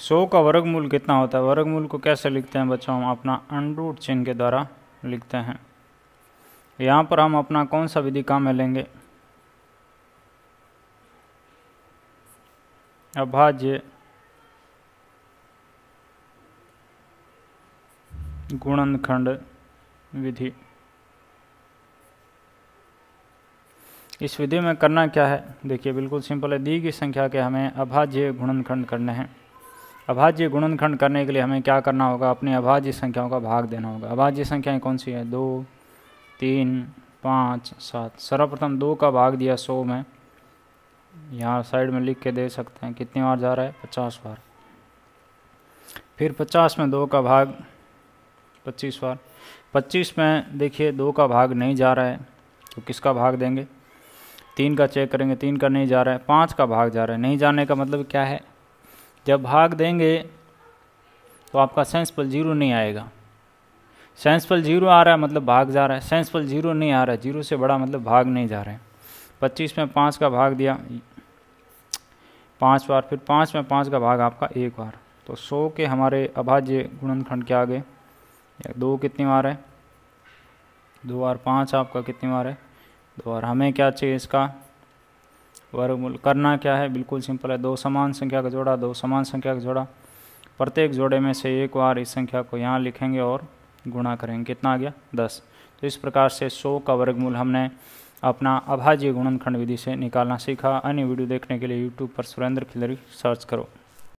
सो का वर्गमूल कितना होता है वर्गमूल को कैसे लिखते हैं बच्चों हम अपना अनरूट चिन्ह के द्वारा लिखते हैं यहाँ पर हम अपना कौन सा विधि काम में लेंगे अभाज्य गुणनखंड विधि इस विधि में करना क्या है देखिए बिल्कुल सिंपल है दी गई संख्या के हमें अभाज्य गुणनखंड करने हैं अभाज्य गुणनखंड करने के लिए हमें क्या करना होगा अपने अभाज्य संख्याओं का भाग देना होगा अभाज्य संख्याएं कौन सी हैं दो तीन पाँच सात सर्वप्रथम दो का भाग दिया सौ में यहाँ साइड में लिख के दे सकते हैं कितनी बार जा रहा है पचास बार फिर पचास में दो का भाग पच्चीस बार पच्चीस में देखिए दो का भाग नहीं जा रहा है तो किसका भाग देंगे तीन का चेक करेंगे तीन का नहीं जा रहा है पाँच का भाग जा रहा है नहीं जाने का मतलब क्या है जब भाग देंगे तो आपका सेंस पल जीरो नहीं आएगा सेंस पल जीरो आ रहा है मतलब भाग जा रहा है सेंस पल जीरो नहीं आ रहा है जीरो से बड़ा मतलब भाग नहीं जा रहा है पच्चीस में पाँच का भाग दिया पाँच बार फिर पाँच में पाँच का भाग आपका एक बार तो सौ के हमारे अभाज्य गुणनखंड क्या आ गए दो कितनी बार है दो बार पाँच आपका कितनी बार है दो बार हमें क्या चाहिए इसका वर्गमूल करना क्या है बिल्कुल सिंपल है दो समान संख्या का जोड़ा दो समान संख्या का जोड़ा प्रत्येक जोड़े में से एक बार इस संख्या को यहाँ लिखेंगे और गुणा करेंगे कितना आ गया दस तो इस प्रकार से सौ का वर्गमूल हमने अपना अभाज्य गुणनखंड विधि से निकालना सीखा अन्य वीडियो देखने के लिए यूट्यूब पर सुरेंद्र खिलरी सर्च करो